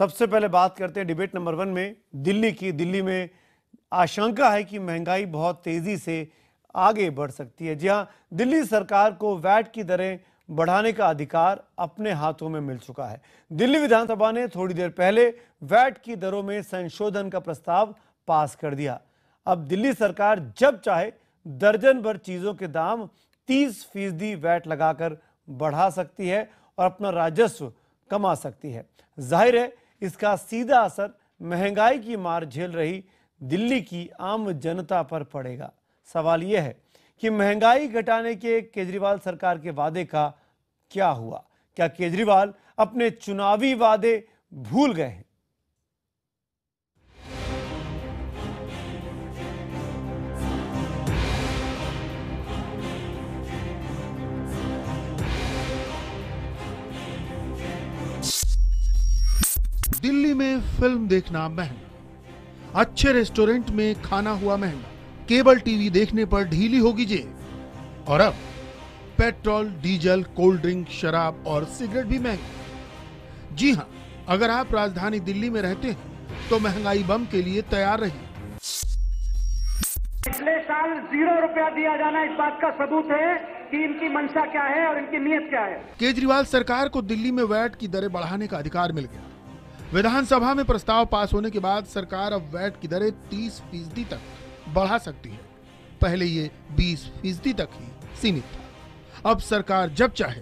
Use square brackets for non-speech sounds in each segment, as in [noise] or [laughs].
सबसे पहले बात करते हैं डिबेट नंबर वन में दिल्ली की दिल्ली में आशंका है कि महंगाई बहुत तेज़ी से आगे बढ़ सकती है जी हाँ दिल्ली सरकार को वैट की दरें बढ़ाने का अधिकार अपने हाथों में मिल चुका है दिल्ली विधानसभा ने थोड़ी देर पहले वैट की दरों में संशोधन का प्रस्ताव पास कर दिया अब दिल्ली सरकार जब चाहे दर्जन भर चीज़ों के दाम तीस फीसदी वैट लगाकर बढ़ा सकती है और अपना राजस्व कमा सकती है जाहिर है इसका सीधा असर महंगाई की मार झेल रही दिल्ली की आम जनता पर पड़ेगा सवाल यह है कि महंगाई घटाने के केजरीवाल सरकार के वादे का क्या हुआ क्या केजरीवाल अपने चुनावी वादे भूल गए हैं दिल्ली में फिल्म देखना महंगा अच्छे रेस्टोरेंट में खाना हुआ महंगा केबल टीवी देखने पर ढीली होगी जे और अब पेट्रोल डीजल कोल्ड ड्रिंक शराब और सिगरेट भी महंगे जी हाँ अगर आप राजधानी दिल्ली में रहते हैं तो महंगाई बम के लिए तैयार रहिए पिछले साल जीरो रुपया दिया जाना इस बात का सबूत है कि इनकी मंशा क्या है और इनकी नीयत क्या है केजरीवाल सरकार को दिल्ली में वैट की दरें बढ़ाने का अधिकार मिल गया विधानसभा में प्रस्ताव पास होने के बाद सरकार अब वैट की दरें तीस फीसदी तक बढ़ा सकती है पहले ये बीस फीसदी तक ही सीमित था अब सरकार जब चाहे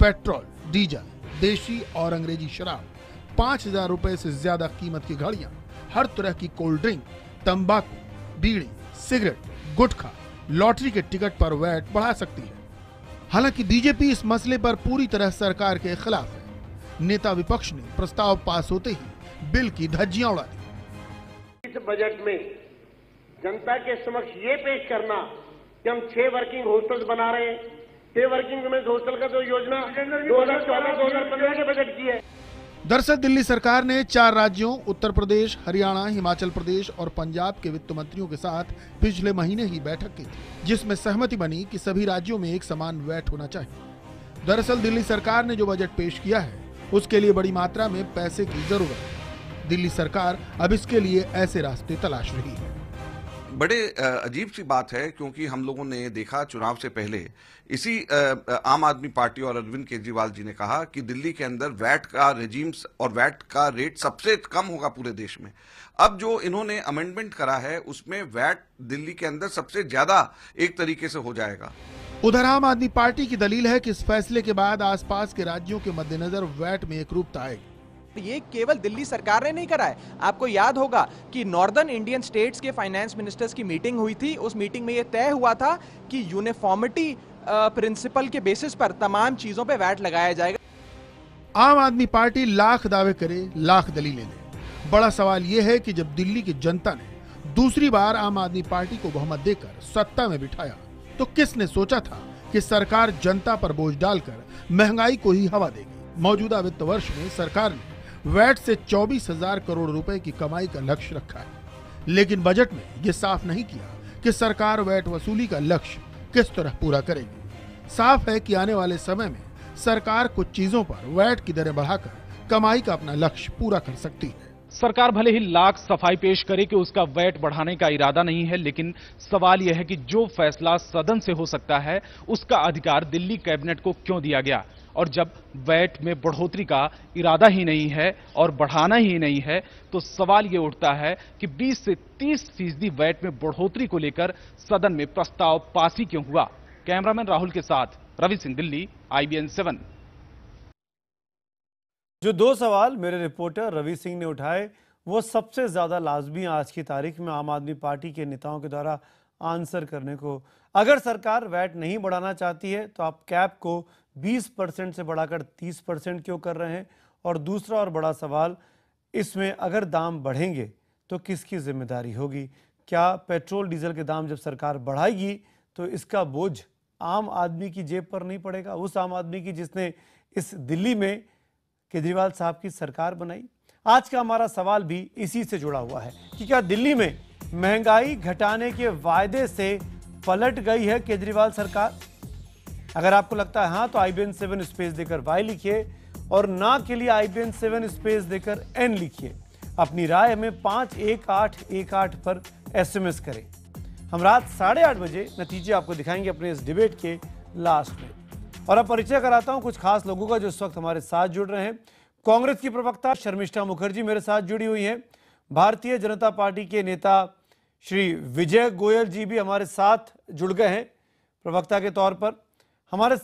पेट्रोल डीजल देशी और अंग्रेजी शराब पांच हजार रुपए से ज्यादा कीमत की घड़ियां हर तरह की कोल्ड ड्रिंक तंबाकू बीड़ी सिगरेट गुटखा लॉटरी के टिकट पर वैट बढ़ा सकती है हालांकि बीजेपी इस मसले पर पूरी तरह सरकार के खिलाफ है नेता विपक्ष ने प्रस्ताव पास होते ही बिल की धज्जियां उड़ा दी इस बजट में जनता के समक्ष ये पेश करना कि हम छह वर्किंग हॉस्टल बना रहे हैं छह वर्किंग वुमेन्स हॉस्टल का जो योजना दो हजार चौदह दो हजार पंद्रह के बजट की है दरअसल दिल्ली सरकार ने चार राज्यों उत्तर प्रदेश हरियाणा हिमाचल प्रदेश और पंजाब के वित्त मंत्रियों के साथ पिछले महीने ही बैठक की जिसमें सहमति बनी कि सभी राज्यों में एक समान वैट होना चाहिए दरअसल दिल्ली सरकार ने जो बजट पेश किया है उसके लिए बड़ी मात्रा में पैसे की जरूरत दिल्ली सरकार अब इसके लिए ऐसे रास्ते तलाश रही है बड़े अजीब सी बात है क्योंकि हम लोगों ने देखा चुनाव से पहले इसी आम आदमी पार्टी और अरविंद केजरीवाल जी ने कहा कि दिल्ली के अंदर वैट का रेजीम और वैट का रेट सबसे कम होगा पूरे देश में अब जो इन्होंने अमेंडमेंट करा है उसमें वैट दिल्ली के अंदर सबसे ज्यादा एक तरीके से हो जाएगा उधर आम आदमी पार्टी की दलील है कि इस फैसले के बाद आसपास के राज्यों के मद्देनजर वैट में एक रूपता आएगी ये केवल दिल्ली सरकार ने नहीं करा है आपको याद होगा कि नॉर्दर्न इंडियन स्टेट्स के फाइनेंस मिनिस्टर्स की मीटिंग हुई थी उस मीटिंग में यह तय हुआ था कि यूनिफॉर्मिटी प्रिंसिपल के बेसिस पर तमाम चीजों पर वैट लगाया जाएगा आम आदमी पार्टी लाख दावे करे लाख दलीलें दे बड़ा सवाल यह है कि जब दिल्ली की जनता ने दूसरी बार आम आदमी पार्टी को बहुमत देकर सत्ता में बिठाया तो किसने सोचा था कि सरकार जनता पर बोझ डालकर महंगाई को ही हवा देगी मौजूदा वित्त वर्ष में सरकार ने वैट से चौबीस हजार करोड़ रुपए की कमाई का लक्ष्य रखा है लेकिन बजट में ये साफ नहीं किया कि सरकार वैट वसूली का लक्ष्य किस तरह पूरा करेगी साफ है कि आने वाले समय में सरकार कुछ चीजों पर वैट की दरें बढ़ाकर कमाई का अपना लक्ष्य पूरा कर सकती है सरकार भले ही लाख सफाई पेश करे कि उसका वैट बढ़ाने का इरादा नहीं है लेकिन सवाल यह है कि जो फैसला सदन से हो सकता है उसका अधिकार दिल्ली कैबिनेट को क्यों दिया गया और जब वैट में बढ़ोतरी का इरादा ही नहीं है और बढ़ाना ही नहीं है तो सवाल यह उठता है कि 20 से 30 फीसदी वैट में बढ़ोतरी को लेकर सदन में प्रस्ताव पास ही क्यों हुआ कैमरामैन राहुल के साथ रवि सिंह दिल्ली आईबीएन सेवन जो दो सवाल मेरे रिपोर्टर रवि सिंह ने उठाए वो सबसे ज़्यादा लाजमी आज की तारीख में आम आदमी पार्टी के नेताओं के द्वारा आंसर करने को अगर सरकार वैट नहीं बढ़ाना चाहती है तो आप कैप को 20 परसेंट से बढ़ाकर 30 परसेंट क्यों कर रहे हैं और दूसरा और बड़ा सवाल इसमें अगर दाम बढ़ेंगे तो किसकी जिम्मेदारी होगी क्या पेट्रोल डीजल के दाम जब सरकार बढ़ाएगी तो इसका बोझ आम आदमी की जेब पर नहीं पड़ेगा उस आम आदमी की जिसने इस दिल्ली में केजरीवाल साहब की सरकार बनाई आज का हमारा सवाल भी इसी से जुड़ा हुआ है कि क्या दिल्ली में महंगाई घटाने के वायदे से पलट गई है केजरीवाल सरकार अगर आपको लगता है हाँ तो I B N seven space देकर वाई लिखिए और ना के लिए I B N seven space देकर एन लिखिए अपनी राय हमें पाँच एक आठ एक आठ पर एस एम एस करें हम रात साढ़े आठ बजे नतीजे आपको दिखाएंगे अपने इस डिबेट के लास्ट में और अब परिचय कराता हूं कुछ खास लोगों का जो इस वक्त हमारे साथ जुड़ रहे हैं कांग्रेस की प्रवक्ता शर्मिष्ठा मुखर्जी मेरे साथ जुड़ी हुई है भारतीय जनता पार्टी के नेता श्री विजय गोयल जी भी हमारे साथ जुड़ गए हैं प्रवक्ता के तौर पर हमारे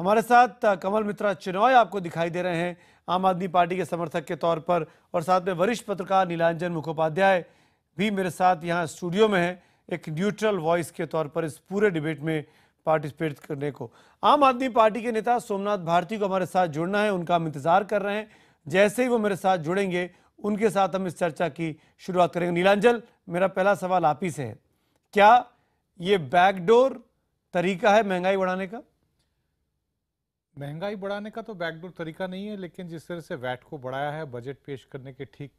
हमारे साथ कमल मित्रा चिनॉय आपको दिखाई दे रहे हैं आम आदमी पार्टी के समर्थक के तौर पर और साथ में वरिष्ठ पत्रकार नीलांजन मुखोपाध्याय भी मेरे साथ यहाँ स्टूडियो में है एक न्यूट्रल वॉइस के तौर पर इस पूरे डिबेट में पार्टिसिपेट करने को आम आदमी पार्टी के नेता सोमनाथ भारती को हमारे साथ जुड़ना है उनका हम इंतजार कर रहे हैं जैसे ही वो मेरे साथ जुड़ेंगे उनके साथ हम इस चर्चा की शुरुआत करेंगे नीलांजल मेरा पहला सवाल आप ही से है क्या ये बैकडोर तरीका है महंगाई बढ़ाने का महंगाई बढ़ाने का तो बैकडोर तरीका नहीं है लेकिन जिस तरह से वैट को बढ़ाया है बजट पेश करने के ठीक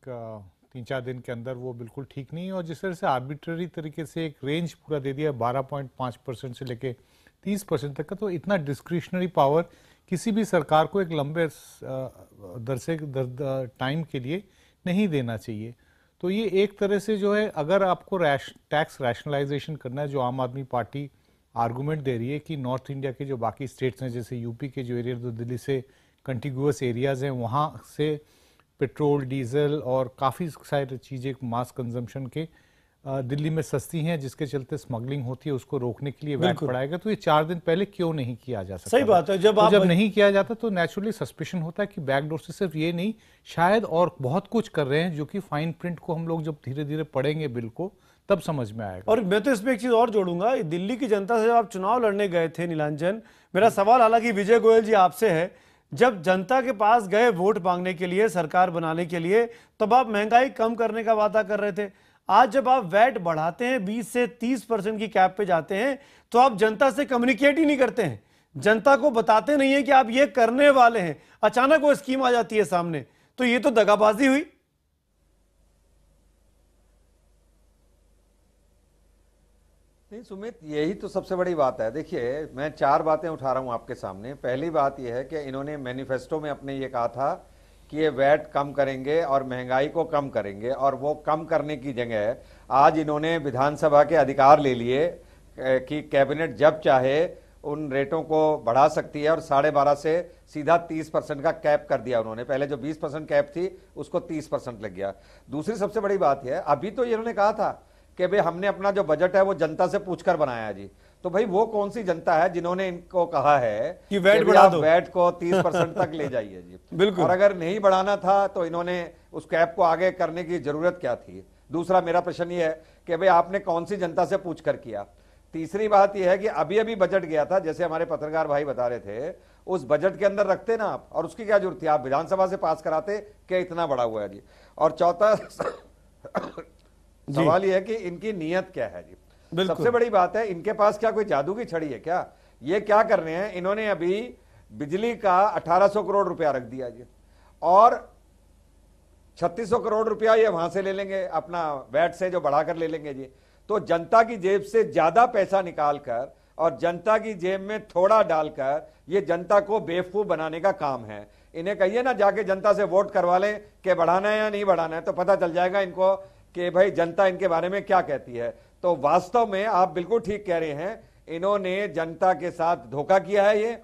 तीन चार दिन के अंदर वो बिल्कुल ठीक नहीं है और जिस तरह से आर्बिट्ररी तरीके से एक रेंज पूरा दे दिया है बारह पॉइंट पाँच परसेंट से लेके तीस परसेंट तक का तो इतना डिस्क्रिशनरी पावर किसी भी सरकार को एक लंबे दर से टाइम के लिए नहीं देना चाहिए तो ये एक तरह से जो है अगर आपको रैश टैक्स रैशनलाइजेशन करना है जो आम आदमी पार्टी आर्गूमेंट दे रही है कि नॉर्थ इंडिया के जो बाकी स्टेट्स हैं जैसे यूपी के जो एरिया जो तो दिल्ली से कंटिगुअस एरियाज़ हैं वहाँ से पेट्रोल डीजल और काफ़ी सारी चीज़ें मास कंजम्पशन के दिल्ली में सस्ती हैं जिसके चलते स्मगलिंग होती है उसको रोकने के लिए वैट पड़ाएगा तो ये चार दिन पहले क्यों नहीं किया जा सकता सही बात है जब तो आप जब नहीं किया जाता तो नेचुरली सस्पेशन होता है कि बैकडोर से सिर्फ ये नहीं शायद और बहुत कुछ कर रहे हैं जो कि फाइन प्रिंट को हम लोग जब धीरे धीरे पढ़ेंगे बिल को तब समझ में आएगा और मैं तो इसमें एक चीज़ और जोड़ूंगा दिल्ली की जनता से जब आप चुनाव लड़ने गए थे नीलांजन मेरा हाँ। सवाल हालांकि विजय गोयल जी आपसे है जब जनता के पास गए वोट मांगने के लिए सरकार बनाने के लिए तब आप महंगाई कम करने का वादा कर रहे थे आज जब आप वैट बढ़ाते हैं 20 से 30 परसेंट की कैप पे जाते हैं तो आप जनता से कम्युनिकेट ही नहीं करते हैं जनता को बताते नहीं है कि आप ये करने वाले हैं अचानक वो स्कीम आ जाती है सामने तो ये तो दगाबाजी हुई नहीं सुमित यही तो सबसे बड़ी बात है देखिए मैं चार बातें उठा रहा हूं आपके सामने पहली बात यह है कि इन्होंने मैनिफेस्टो में अपने ये कहा था कि ये वैट कम करेंगे और महंगाई को कम करेंगे और वो कम करने की जगह आज इन्होंने विधानसभा के अधिकार ले लिए कि कैबिनेट जब चाहे उन रेटों को बढ़ा सकती है और साढ़े बारह से सीधा तीस परसेंट का कैप कर दिया उन्होंने पहले जो बीस परसेंट कैप थी उसको तीस परसेंट लग गया दूसरी सबसे बड़ी बात यह अभी तो इन्होंने कहा था कि भाई हमने अपना जो बजट है वो जनता से पूछकर बनाया जी तो भाई वो कौन सी जनता है जिन्होंने इनको कहा है कि वैट बढ़ा दो वैट को 30 [laughs] परसेंट तक ले जाइए जी बिल्कुल और अगर नहीं बढ़ाना था तो इन्होंने उस कैप को आगे करने की जरूरत क्या थी दूसरा मेरा प्रश्न ये है कि भाई आपने कौन सी जनता से पूछ कर किया तीसरी बात यह है कि अभी अभी बजट गया था जैसे हमारे पत्रकार भाई बता रहे थे उस बजट के अंदर रखते ना आप और उसकी क्या जरूरत थी आप विधानसभा से पास कराते क्या इतना बड़ा हुआ है जी और चौथा [coughs] सवाल यह है कि इनकी नीयत क्या है जी सबसे बड़ी बात है इनके पास क्या कोई जादू की छड़ी है क्या ये क्या कर रहे हैं इन्होंने अभी बिजली का 1800 करोड़ रुपया रख दिया जी और 3600 करोड़ रुपया ये वहां से ले लेंगे अपना वैट से जो बढ़ाकर ले लेंगे जी तो जनता की जेब से ज्यादा पैसा निकालकर और जनता की जेब में थोड़ा डालकर ये जनता को बेवकूफ बनाने का काम है इन्हें कहिए ना जाके जनता से वोट करवा लें कि बढ़ाना है या नहीं बढ़ाना है तो पता चल जाएगा इनको कि भाई जनता इनके बारे में क्या कहती है तो वास्तव में आप बिल्कुल ठीक कह रहे हैं इन्होंने जनता के साथ धोखा किया है ये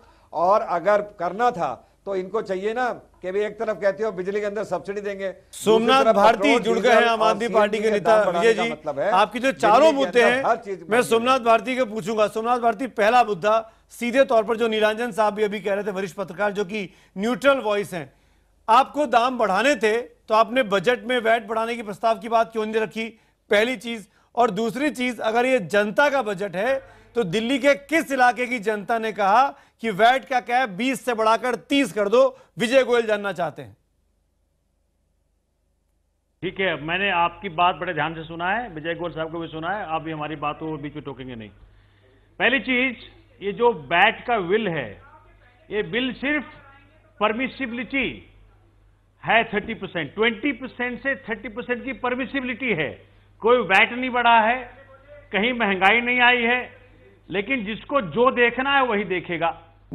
और अगर करना था तो इनको चाहिए ना कि भी एक तरफ कहते हो बिजली के अंदर सब्सिडी देंगे सोमनाथ भारती जुड़ गए हैं आम आदमी पार्टी के नेता विजय जी मतलब है आपकी जो चारों मुद्दे हैं मैं सोमनाथ भारती को पूछूंगा सोमनाथ भारती पहला मुद्दा सीधे तौर पर जो निरंजन साहब भी अभी कह रहे थे वरिष्ठ पत्रकार जो कि न्यूट्रल वॉइस हैं आपको दाम बढ़ाने थे तो आपने बजट में वैट बढ़ाने के प्रस्ताव की बात क्यों नहीं रखी पहली चीज और दूसरी चीज अगर ये जनता का बजट है तो दिल्ली के किस इलाके की जनता ने कहा कि वैट का कैप बीस से बढ़ाकर तीस कर दो विजय गोयल जानना चाहते हैं ठीक है मैंने आपकी बात बड़े ध्यान से सुना है विजय गोयल साहब को भी सुना है आप भी हमारी बात को बीच में टोकेंगे नहीं पहली चीज ये जो बैट का विल है ये बिल सिर्फ परमिसिबिलिटी है 30 परसेंट ट्वेंटी परसेंट से 30 परसेंट की परमिसिबिलिटी है कोई वैट नहीं बढ़ा है कहीं महंगाई नहीं आई है लेकिन जिसको जो देखना है वही देखेगा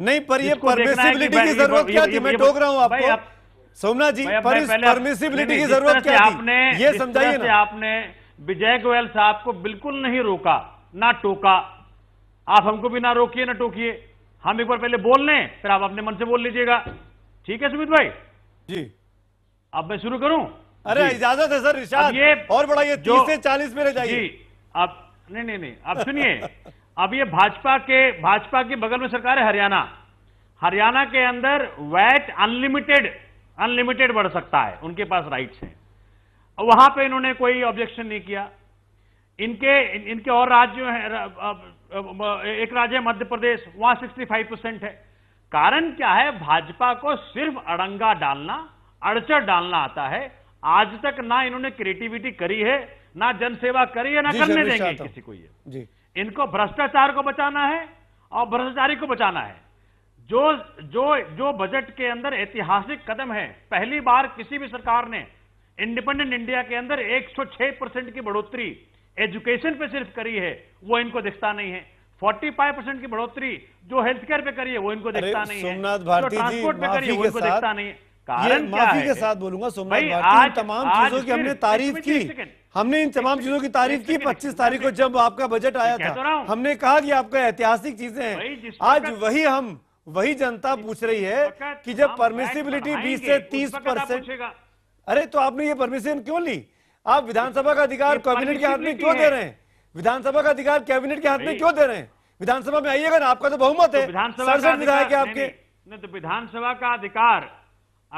नहीं पर ये परमिसिबिलिटी की जरूरत क्या थी मैं ठोक रहा हूं आपको सोमनाथ जी परमिसिबिलिटी की जरूरत क्या आपने ये समझाइए ना आपने विजय गोयल साहब को बिल्कुल नहीं रोका ना टोका आप हमको भी ना रोकिए ना टोकिए हम एक बार पहले बोल लें फिर आप अपने मन से बोल लीजिएगा ठीक है सुमित भाई जी अब मैं शुरू करूं अरे इजाजत है सर इशाद ये और बड़ा ये तीस से चालीस में रह जाइए आप नहीं नहीं नहीं आप सुनिए अब ये भाजपा के भाजपा के बगल में सरकार है हरियाणा हरियाणा के अंदर वैट अनलिमिटेड अनलिमिटेड बढ़ सकता है उनके पास राइट्स हैं वहां पे इन्होंने कोई ऑब्जेक्शन नहीं किया इनके इन, इनके और राज्य हैं एक राज्य है मध्य प्रदेश वहां 65 परसेंट है कारण क्या है भाजपा को सिर्फ अड़ंगा डालना अड़चन डालना आता है आज तक ना इन्होंने क्रिएटिविटी करी है ना जनसेवा करी है ना करने देंगे किसी को ये जी इनको भ्रष्टाचार को बचाना है और भ्रष्टाचारी को बचाना है जो जो जो बजट के अंदर ऐतिहासिक कदम है पहली बार किसी भी सरकार ने इंडिपेंडेंट इंडिया के अंदर 106 परसेंट की बढ़ोतरी एजुकेशन पे सिर्फ करी है वो इनको दिखता नहीं है 45 परसेंट की बढ़ोतरी जो हेल्थ केयर पे करी है वो इनको दिखता नहीं है सोमनाथ भारती जी पे करी है वो इनको दिखता नहीं है कारण माफी के साथ बोलूंगा सोमनाथ आज तमाम चीजों की हमने तारीफ की हमने इन तमाम चीजों की तारीफ की 25 तारीख को जब आपका बजट आया तो था हमने कहा कि आपका ऐतिहासिक चीजें हैं आज वही हम वही जनता पूछ रही है कि जब परमिसिबिलिटी 20 से 30 परसेंट अरे तो आपने ये परमिशन क्यों ली आप विधानसभा का अधिकार कैबिनेट के हाथ में क्यों दे रहे हैं विधानसभा का अधिकार कैबिनेट के हाथ में क्यों दे रहे हैं विधानसभा में आइएगा ना आपका तो बहुमत तो है विधानसभा विधायक है आपके तो विधानसभा का अधिकार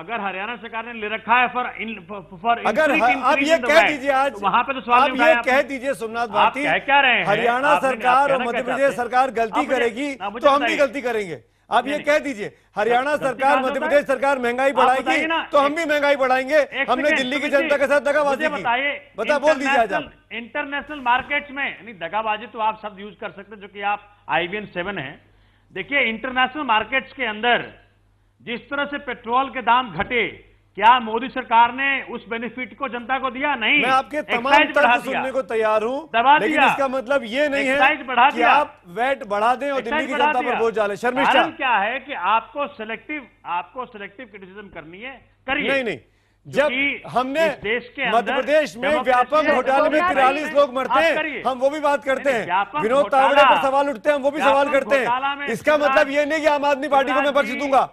अगर हरियाणा सरकार ने ले रखा है फॉर इन फॉर अगर हाँ, आप ये तो कह दीजिए आज तो वहां पे तो सवाल आप ये कह दीजिए सोमनाथ भारती क्या रहे हरियाणा सरकार और मध्य प्रदेश सरकार गलती करेगी तो हम भी गलती करेंगे आप ये कह दीजिए हरियाणा सरकार मध्य प्रदेश सरकार महंगाई बढ़ाएगी तो हम भी महंगाई बढ़ाएंगे हमने दिल्ली की जनता के साथ दगाबाजी की बता बोल दीजिए आप इंटरनेशनल मार्केट्स में नहीं दगाबाजी तो आप शब्द यूज कर सकते जो कि आप आईबीएन सेवन है देखिए इंटरनेशनल मार्केट्स के अंदर जिस तरह से पेट्रोल के दाम घटे क्या मोदी सरकार ने उस बेनिफिट को जनता को दिया नहीं मैं आपके तमाम तर्क सुनने को तैयार हूँ इसका मतलब ये नहीं है बढ़ा कि आप वेट बढ़ा दें और दिल्ली की जनता पर बोझ डालें शर्मिष्ठा कारण क्या है कि आपको सिलेक्टिव आपको सिलेक्टिव क्रिटिसिज्म करनी है करिए नहीं नहीं जब हमने देश मध्य प्रदेश में व्यापक तो घोटाले में तिरालीस लोग मरते हैं हम वो भी बात करते हैं विनोद तावड़े पर सवाल उठते हैं हम वो भी सवाल करते हैं इसका मतलब ये नहीं कि आम आदमी पार्टी को मैं बख्श दूंगा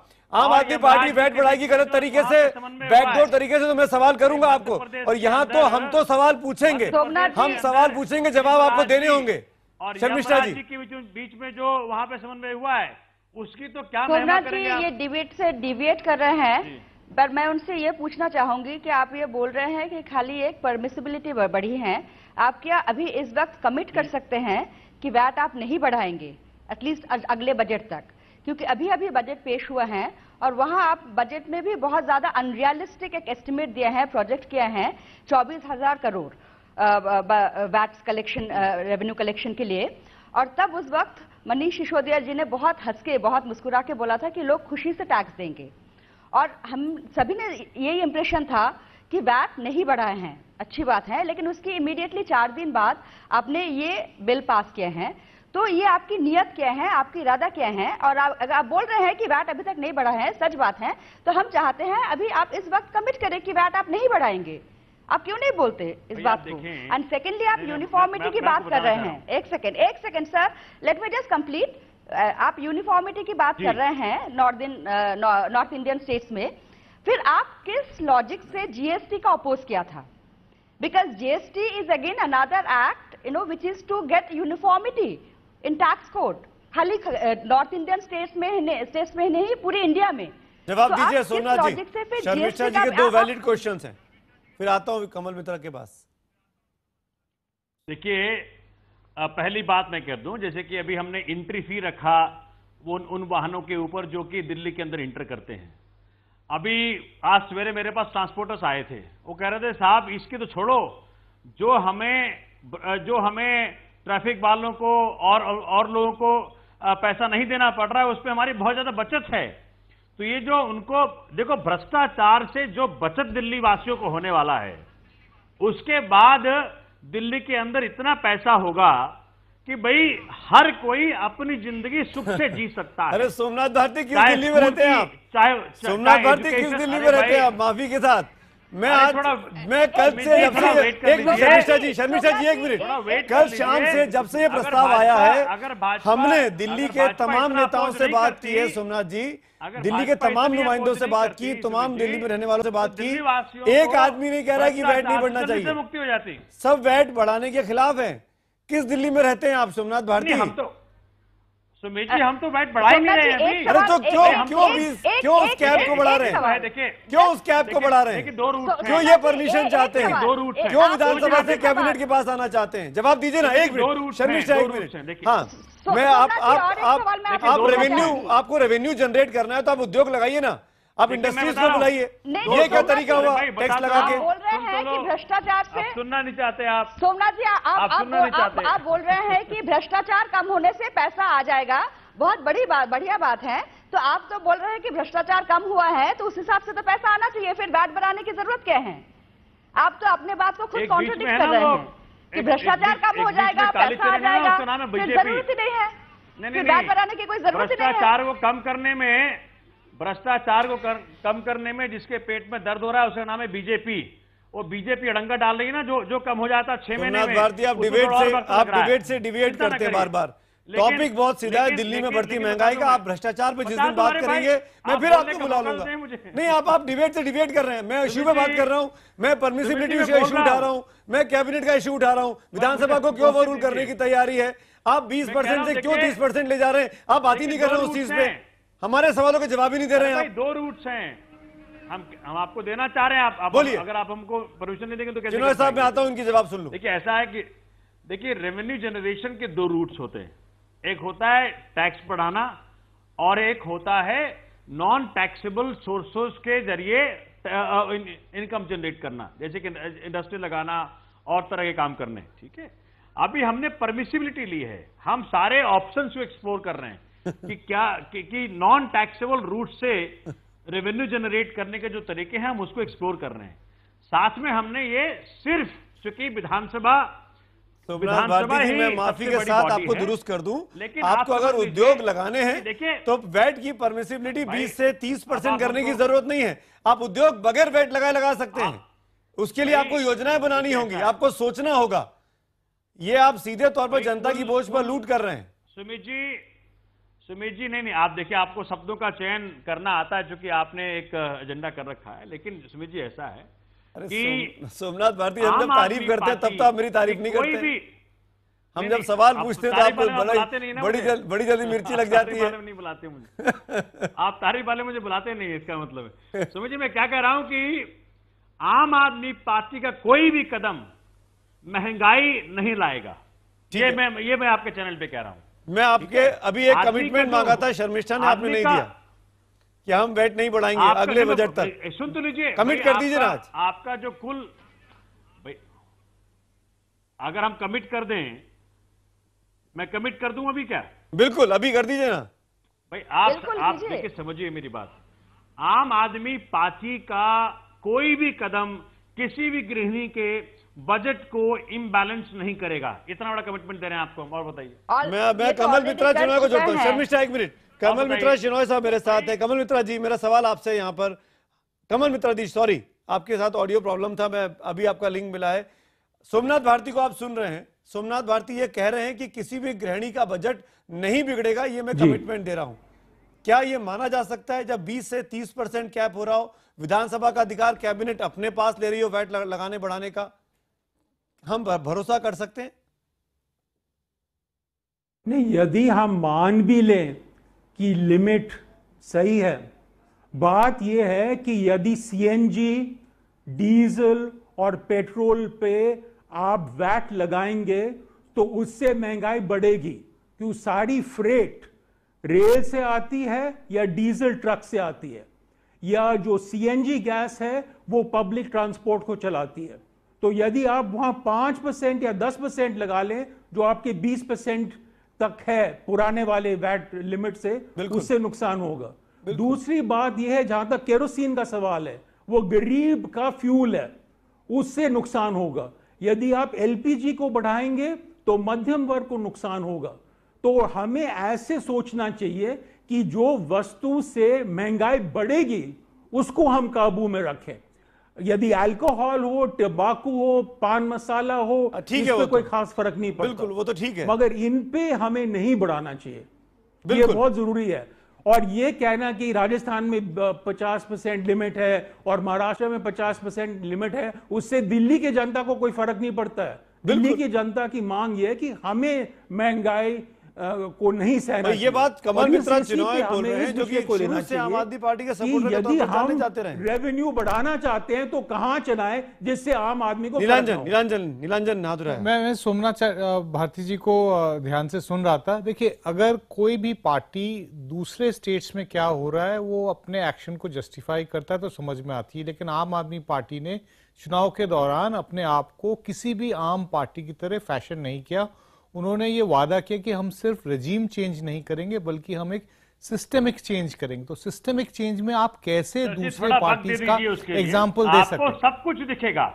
आम आदमी पार्टी बैठ बढ़ाएगी गलत तरीके से बैकडोर तरीके से तो मैं सवाल करूंगा आपको और यहाँ तो हम तो सवाल पूछेंगे हम सवाल पूछेंगे जवाब आपको देने होंगे शर्मिश्रा जी के बीच में जो वहाँ पे समन्वय हुआ है उसकी तो क्या सोमनाथ जी ये डिबेट से डिबेट कर रहे हैं पर मैं उनसे ये पूछना चाहूंगी कि आप ये बोल रहे हैं कि खाली एक परमिसिबिलिटी बढ़ी है आप क्या अभी इस वक्त कमिट कर सकते हैं कि वैट आप नहीं बढ़ाएंगे एटलीस्ट अगले बजट तक क्योंकि अभी अभी बजट पेश हुआ है और वहां आप बजट में भी बहुत ज्यादा अनरियलिस्टिक एक एस्टिमेट दिया है प्रोजेक्ट किया है चौबीस हजार crore VATs collection revenue collection के लिए और तब उस वक्त मनीष सिसोदिया जी ने बहुत हंस के बहुत मुस्कुरा के बोला था कि लोग खुशी से टैक्स देंगे और हम सभी ने यही इंप्रेशन था कि वैट नहीं बढ़ाए हैं अच्छी बात है लेकिन उसकी इमीडिएटली चार दिन बाद आपने ये बिल पास किए हैं तो ये आपकी नियत क्या है आपकी इरादा क्या है और आप अगर आप बोल रहे हैं कि वैट अभी तक नहीं बढ़ा है सच बात है तो हम चाहते हैं अभी आप इस वक्त कमिट करें कि वैट आप नहीं बढ़ाएंगे आप क्यों नहीं बोलते इस बात को एंड सेकेंडली आप यूनिफॉर्मिटी की बात कर रहे हैं एक सेकेंड एक second sir let me just complete आप यूनिफॉर्मिटी की बात कर रहे हैं नॉर्थ नॉर्थ इंडियन स्टेट्स में फिर आप किस लॉजिक से जीएसटी का अपोज किया था because GST is again another act you know which is to get uniformity in tax code खाली नॉर्थ इंडियन स्टेट्स में स्टेट्स में नहीं पूरे इंडिया में जवाब तो दीजिए सोना जी शर्मिष्ठा जी के दो वैलिड क्वेश्चन हैं फिर आता हूं कमल मित्रा के पास देखिए पहली बात मैं कर दूं जैसे कि अभी हमने एंट्री फी रखा वो उन, वाहनों के ऊपर जो कि दिल्ली के अंदर इंटर करते हैं अभी आज सवेरे मेरे पास ट्रांसपोर्टर्स आए थे वो कह रहे थे साहब इसकी तो छोड़ो जो हमें जो हमें ट्रैफिक वालों को और और लोगों को पैसा नहीं देना पड़ रहा है उस पर हमारी बहुत ज्यादा बचत है तो ये जो उनको देखो भ्रष्टाचार से जो बचत दिल्ली वासियों को होने वाला है उसके बाद दिल्ली के अंदर इतना पैसा होगा कि भाई हर कोई अपनी जिंदगी सुख से जी सकता है [laughs] अरे सोमनाथ भारती किस दिल्ली में रहते हैं आप चाहे सोमनाथ भारती किस दिल्ली में रहते हैं आप माफी के साथ मैं आज मैं कल से जब से एक मिनट शर्मिष्ठा जी शर्मिष्ठा जी एक मिनट कल शाम से जब से ये प्रस्ताव आया है हमने दिल्ली के तमाम नेताओं से बात की है सोमनाथ जी दिल्ली के तमाम नुमाइंदों से बात की तो तमाम दिल्ली में रहने वालों से बात की एक आदमी नहीं कह रहा कि वैट नहीं बढ़ना चाहिए सब वैट बढ़ाने के खिलाफ है किस दिल्ली में रहते हैं आप सोमनाथ भारती तो- सुमेश जी हम तो बैट बढ़ा नहीं रहे हैं अरे तो क्यों क्यों क्यों उस कैब को बढ़ा रहे हैं देखिए क्यों उस कैब को बढ़ा रहे हैं दो रूट तो क्यों ये परमिशन चाहते हैं दो रूट क्यों विधानसभा से कैबिनेट के पास आना चाहते हैं जवाब दीजिए ना एक मिनट शर्मिश एक मिनट हाँ तो मैं आप आप आप रेवेन्यू आपको रेवेन्यू जनरेट करना है तो आप उद्योग लगाइए ना आप इंडस्ट्रीज को बुलाइए ये क्या तरीका हुआ टैक्स लगा के बोल रहे हैं कि भ्रष्टाचार से सुनना नहीं चाहते आप सोमनाथ जी आप आप बोल रहे हैं कि भ्रष्टाचार कम होने से पैसा आ जाएगा बहुत बड़ी बात बढ़िया बात है तो आप तो बोल रहे हैं कि भ्रष्टाचार कम हुआ है तो उस हिसाब से तो पैसा आना चाहिए फिर बैट बनाने की जरूरत क्या है आप तो अपने बात को खुद कॉन्ट्रोडिक्ट कर रहे हैं कि भ्रष्टाचार कम हो जाएगा पैसा आ जाएगा तो जरूरत ही तो नहीं है फिर बैट बनाने की कोई जरूरत ही नहीं है वो कम करने में भ्रष्टाचार को कर, कम करने में जिसके पेट में दर्द हो रहा है उसका नाम है बीजेपी वो बीजेपी अड़ंगा डाल रही है ना जो जो कम हो जाता है छह महीने आप डिबेट से आप डिबेट से डिबेट करते हैं बार बार टॉपिक बहुत सीधा है दिल्ली में बढ़ती महंगाई का आप भ्रष्टाचार पे जिस दिन तो बात करेंगे मैं फिर आपको बुला मतलब लूंगा नहीं आप आप डिबेट से डिबेट कर रहे हैं मैं इश्यू तो पे बात कर रहा हूँ मैं परमिसिबिलिटी तो का इश्यू उठा रहा हूँ मैं कैबिनेट का इश्यू उठा रहा हूँ विधानसभा को क्यों रूल करने की तैयारी है आप बीस परसेंट से क्यों तीस परसेंट ले जा रहे हैं आप बात ही नहीं कर रहे उस चीज में हमारे सवालों के जवाब ही नहीं दे रहे हैं दो रूट्स हैं हम हम आपको देना चाह रहे हैं आप, आप बोलिए अगर आप हमको परमिशन नहीं देंगे तो कैसे साहब मैं आता हूं उनकी जवाब सुन लो देखिए ऐसा है कि देखिए रेवेन्यू जनरेशन के दो रूट्स होते हैं एक होता है टैक्स बढ़ाना और एक होता है नॉन टैक्सेबल सोर्सेस के जरिए इनकम जनरेट करना जैसे कि इंडस्ट्री लगाना और तरह के काम करने ठीक है अभी हमने परमिसिबिलिटी ली है हम सारे ऑप्शन को एक्सप्लोर कर रहे हैं कि क्या कि नॉन टैक्सेबल रूट से रेवेन्यू जनरेट करने के जो तरीके हैं हम उसको एक्सप्लोर कर रहे हैं साथ में हमने ये सिर्फ चूंकि विधानसभा तो विधानसभा ही मैं माफी के साथ आपको दुरुस्त कर दूं लेकिन आपको अगर उद्योग लगाने हैं देखिए तो वैट की परमिसिबिलिटी 20 से 30 परसेंट करने की जरूरत नहीं है आप उद्योग बगैर वैट लगाए लगा सकते हैं उसके लिए आपको योजनाएं बनानी होंगी आपको सोचना होगा ये आप सीधे तौर पर जनता की बोझ पर लूट कर रहे हैं सुमित जी सुमित जी नहीं नहीं आप देखिए आपको शब्दों का चयन करना आता है चूंकि आपने एक एजेंडा कर रखा है लेकिन सुमित जी ऐसा है कि सोमनाथ भारती जब तारीफ करते हैं तब तो आप मेरी तारीफ नहीं करते भी हम जब सवाल पूछते हैं तो आप बड़ी जल्दी मिर्ची लग जाती है नहीं बुलाते मुझे आप तारीफ वाले मुझे बुलाते नहीं इसका मतलब है सुमित जी मैं क्या कह रहा हूं कि आम आदमी पार्टी का कोई भी कदम महंगाई नहीं लाएगा ये मैं ये मैं आपके चैनल पे कह रहा हूं मैं आपके अभी एक कमिटमेंट तो मांगा था शर्मिष्ठा ने आपने नहीं दिया कि हम वेट नहीं बढ़ाएंगे अगले बजट तक सुन तो लीजिए कमिट कर दीजिए ना आज आपका जो कुल अगर हम कमिट कर दें मैं कमिट कर दूं अभी क्या बिल्कुल अभी कर दीजिए ना भाई आप आप देखिए समझिए मेरी बात आम आदमी पार्टी का कोई भी कदम किसी भी गृहिणी के बजट को इम्बैलेंस नहीं करेगा इतना बड़ा कमिटमेंट दे रहे हैं आपको हम और बताइए मैं मैं तो कमल मित्रा चुनाव को जोड़ता हूँ शर्मिष्ठा एक मिनट कमल मित्रा चिन्हय साहब मेरे साथ है कमल मित्रा जी मेरा सवाल आपसे यहाँ पर कमल मित्रा जी सॉरी आपके साथ ऑडियो प्रॉब्लम था मैं अभी आपका लिंक मिला है सोमनाथ भारती को आप सुन रहे हैं सोमनाथ भारती ये कह रहे हैं कि किसी भी गृहिणी का बजट नहीं बिगड़ेगा ये मैं कमिटमेंट दे रहा हूँ क्या ये माना जा सकता है जब 20 से 30 परसेंट कैप हो रहा हो विधानसभा का अधिकार कैबिनेट अपने पास ले रही हो वैट लगाने बढ़ाने का हम भरोसा कर सकते हैं नहीं यदि हम मान भी लें कि लिमिट सही है बात यह है कि यदि सीएनजी डीजल और पेट्रोल पे आप वैट लगाएंगे तो उससे महंगाई बढ़ेगी क्यों सारी फ्रेट रेल से आती है या डीजल ट्रक से आती है या जो सीएनजी गैस है वो पब्लिक ट्रांसपोर्ट को चलाती है तो यदि आप वहां पांच परसेंट या दस परसेंट लगा लें जो आपके बीस परसेंट तक है पुराने वाले वैट लिमिट से उससे नुकसान होगा दूसरी बात यह है जहां तक केरोसिन का सवाल है वो गरीब का फ्यूल है उससे नुकसान होगा यदि आप एलपीजी को बढ़ाएंगे तो मध्यम वर्ग को नुकसान होगा तो हमें ऐसे सोचना चाहिए कि जो वस्तु से महंगाई बढ़ेगी उसको हम काबू में रखें यदि अल्कोहल हो टबाकू हो पान मसाला हो ठीक है तो। कोई खास फर्क नहीं पड़ता बिल्कुल वो तो ठीक है मगर इन पे हमें नहीं बढ़ाना चाहिए ये बहुत जरूरी है और ये कहना कि राजस्थान में 50 परसेंट लिमिट है और महाराष्ट्र में 50 परसेंट लिमिट है उससे दिल्ली के जनता को कोई फर्क नहीं पड़ता है दिल्ली की जनता की मांग यह है कि हमें महंगाई को नहीं सहना ये बात कमल मित्रा चुनाव जो कि से आम आदमी पार्टी के सपोर्टर तो यदि हम जाते रहे रेवेन्यू बढ़ाना चाहते हैं तो कहाँ चलाए जिससे आम आदमी को नीलांजन नीलांजन नीलांजन नादुरा मैं मैं सोमनाथ भारती जी को ध्यान से सुन रहा था देखिए अगर कोई भी पार्टी दूसरे स्टेट्स में क्या हो रहा है वो अपने एक्शन को जस्टिफाई करता है तो समझ में आती है लेकिन आम आदमी पार्टी ने चुनाव के दौरान अपने आप को किसी भी आम पार्टी की तरह फैशन नहीं किया उन्होंने ये वादा किया कि हम सिर्फ रजीम चेंज नहीं करेंगे बल्कि हम एक सिस्टमिक चेंज करेंगे तो सिस्टमिक चेंज में आप कैसे दूसरे पार्टी का एग्जाम्पल दे सकते सब कुछ दिखेगा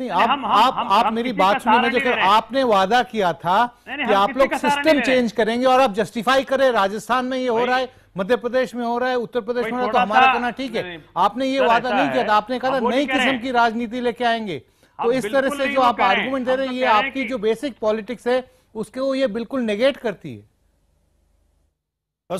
नहीं आप हम, हम, आप हम, आप मेरी बात सुनिए जो आपने वादा किया था कि आप लोग सिस्टम चेंज करेंगे और आप जस्टिफाई करें राजस्थान में ये हो रहा है मध्य प्रदेश में हो रहा है उत्तर प्रदेश में हो रहा है तो हमारा कहना ठीक है आपने ये वादा नहीं किया था आपने कहा था नई किस्म की राजनीति लेके आएंगे तो इस तरह से जो आप आर्गूमेंट दे रहे हैं तो ये आपकी जो बेसिक पॉलिटिक्स है उसके वो ये बिल्कुल नेगेट करती है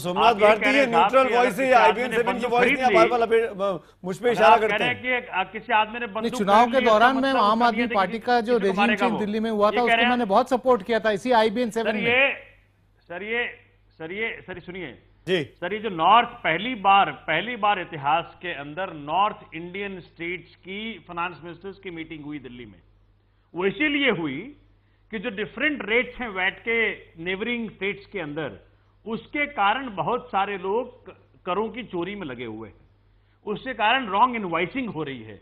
सोमनाथ भारती न्यूट्रल वॉइस है आईबीएन सेवन की वॉइस नहीं बार बार मुझ पे इशारा करते हैं कि किसी आदमी ने बंदूक चुनाव के दौरान मैं मतलब आम आदमी पार्टी का जो रेजिम चेंज दिल्ली में हुआ था उसको मैंने बहुत सपोर्ट किया था इसी आईबीएन सेवन में सर ये सर ये सर सुनिए जी सर ये जो नॉर्थ पहली बार पहली बार इतिहास के अंदर नॉर्थ इंडियन स्टेट्स की फाइनेंस मिनिस्टर्स की मीटिंग हुई दिल्ली में वो इसीलिए हुई कि जो डिफरेंट रेट्स हैं वैट के नेबरिंग स्टेट्स के अंदर उसके कारण बहुत सारे लोग करों की चोरी में लगे हुए हैं उसके कारण रॉन्ग इन्वाइसिंग हो रही है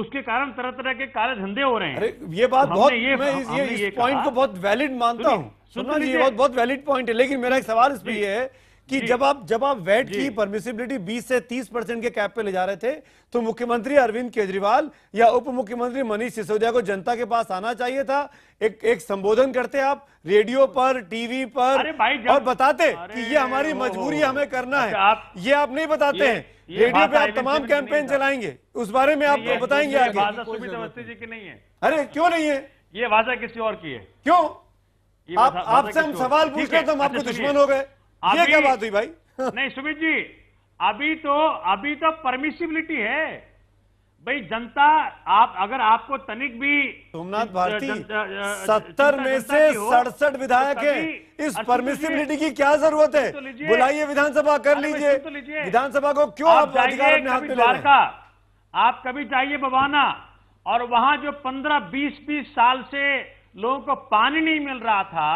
उसके कारण तरह तरह के काले धंधे हो रहे हैं अरे ये बात बहुत ये, मैं इस, ये, इस पॉइंट को बहुत वैलिड मानता हूँ सुनना ये बहुत बहुत वैलिड पॉइंट है लेकिन मेरा एक सवाल इस पर है कि जब आप जब आप वेट की परमिसिबिलिटी 20 से 30 परसेंट के कैप पे ले जा रहे थे तो मुख्यमंत्री अरविंद केजरीवाल या उप मुख्यमंत्री मनीष सिसोदिया को जनता के पास आना चाहिए था एक एक संबोधन करते आप रेडियो पर टीवी पर और बताते कि ये हमारी मजबूरी हमें करना है अच्छा, आप, ये आप नहीं बताते हैं रेडियो पे आप तमाम कैंपेन चलाएंगे उस बारे में आप बताएंगे आगे नहीं है अरे क्यों नहीं है ये वादा किसी और की है क्यों आपसे हम सवाल पूछ रहे तो हम अच्छा आपको दुश्मन हो गए ये क्या बात हुई भाई नहीं सुमित जी अभी तो अभी तो परमिसिबिलिटी है भाई जनता आप अगर आपको तनिक भी सोमनाथ भारती सत्तर में से सड़सठ तो विधायक है इस परमिसिबिलिटी अच्छा, तो की क्या जरूरत है अच्छा, तो बुलाइए विधानसभा कर लीजिए तो विधानसभा को क्यों आप अधिकार आप कभी जाइए बवाना और वहां जो पंद्रह बीस बीस साल से लोगों को पानी नहीं मिल रहा था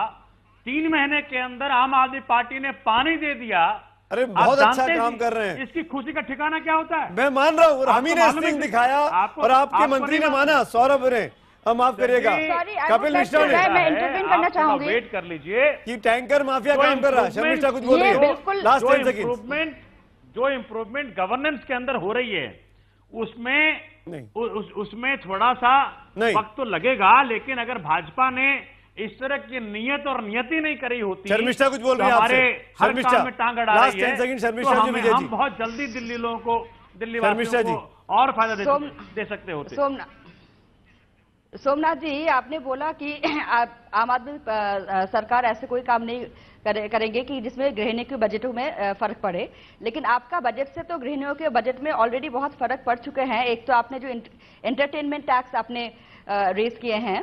तीन महीने के अंदर आम आदमी पार्टी ने पानी दे दिया अरे बहुत अच्छा काम कर रहे हैं इसकी खुशी का ठिकाना क्या होता है मैं मान रहा हूँ हमी ने दिखाया और आपके मंत्री ने माना सौरभ ने हम माफ करिएगा कपिल मिश्रा ने मैं हाँ, हाँ। करना तो चाहूंगी वेट कर लीजिए कि टैंकर माफिया काम कर रहा है मिश्रा कुछ बोल रही है लास्ट टेन जो इम्प्रूवमेंट गवर्नेंस के अंदर हो रही है उसमें उसमें थोड़ा सा वक्त तो लगेगा लेकिन अगर भाजपा ने इस तरह की नियत और नियति नहीं करी होती शर्मिष्ठा कुछ बोल रहे हैं हमारे हर काम में टांग अड़ा रही है तो जी हम बहुत जल्दी दिल्ली लोगों को दिल्ली वासियों को और फायदा दे, दे सकते होते सोमनाथ जी आपने बोला कि [clears throat] आम आदमी सरकार ऐसे कोई काम नहीं करे, करेंगे कि जिसमें गृहिणी के बजटों में फर्क पड़े लेकिन आपका बजट से तो गृहिणियों के बजट में ऑलरेडी बहुत फर्क पड़ चुके हैं एक तो आपने जो एंटरटेनमेंट टैक्स आपने रेज किए हैं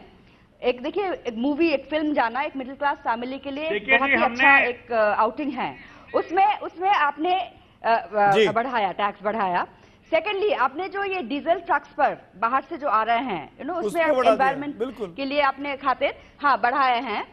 एक देखिए एक मूवी एक फिल्म जाना एक मिडिल क्लास फैमिली के लिए बहुत ही अच्छा एक आउटिंग है उसमें उसमें आपने बढ़ाया टैक्स बढ़ाया सेकेंडली आपने जो ये डीजल ट्रक्स पर बाहर से जो आ रहे हैं यू नो उसमें एनवायरमेंट के लिए आपने खातिर हाँ बढ़ाए हैं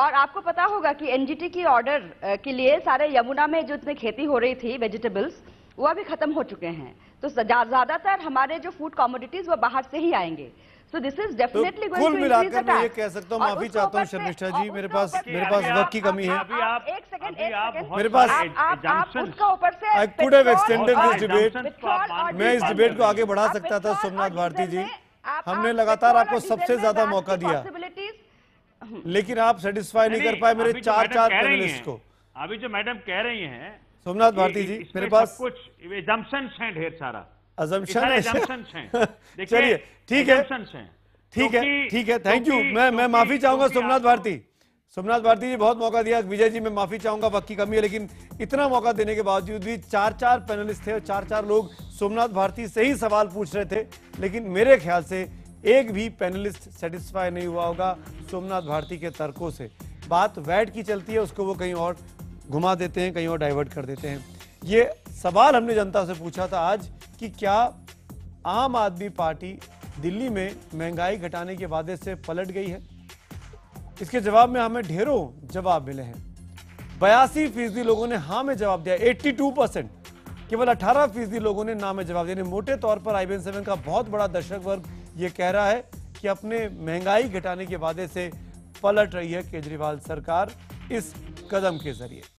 और आपको पता होगा कि एनजीटी की ऑर्डर के लिए सारे यमुना में जो इतनी खेती हो रही थी वेजिटेबल्स वो अभी खत्म हो चुके हैं तो ज्यादातर हमारे जो फूड कॉमोडिटीज वो बाहर से ही आएंगे So this is तो definitely तो going to increase the tax. मैं ये कह सकता हूँ माफी चाहता हूँ शर्मिष्ठा जी मेरे पास मेरे पास वक्त की कमी है एक सेकंड मेरे पास I could have extended this debate मैं इस डिबेट को आगे बढ़ा सकता था सोमनाथ भारती जी हमने लगातार आपको सबसे ज्यादा मौका दिया लेकिन आप सेटिस्फाई नहीं कर पाए मेरे चार चार पैनलिस्ट को अभी जो मैडम कह रही हैं सोमनाथ भारती जी मेरे पास कुछ एजम्पशंस हैं ढेर सारा [laughs] चलिए ठीक है ठीक है ठीक है थैंक यू मैं मैं माफी चाहूंगा सोमनाथ भारती सोमनाथ भारती जी बहुत मौका दिया विजय जी मैं माफी चाहूंगा वक्त की कमी है लेकिन इतना मौका देने के बावजूद भी चार चार पैनलिस्ट थे और चार चार लोग सोमनाथ भारती से ही सवाल पूछ रहे थे लेकिन मेरे ख्याल से एक भी पैनलिस्ट सेटिस्फाई नहीं हुआ होगा सोमनाथ भारती के तर्कों से बात वैट की चलती है उसको वो कहीं और घुमा देते हैं कहीं और डाइवर्ट कर देते हैं ये सवाल हमने जनता से पूछा था आज कि क्या आम आदमी पार्टी दिल्ली में महंगाई घटाने के वादे से पलट गई है इसके जवाब में हमें ढेरों जवाब मिले हैं बयासी फीसदी लोगों ने हाँ में जवाब दिया 82 परसेंट केवल 18 फीसदी लोगों ने ना में जवाब दिया मोटे तौर पर आई सेवन का बहुत बड़ा दर्शक वर्ग ये कह रहा है कि अपने महंगाई घटाने के वादे से पलट रही है केजरीवाल सरकार इस कदम के जरिए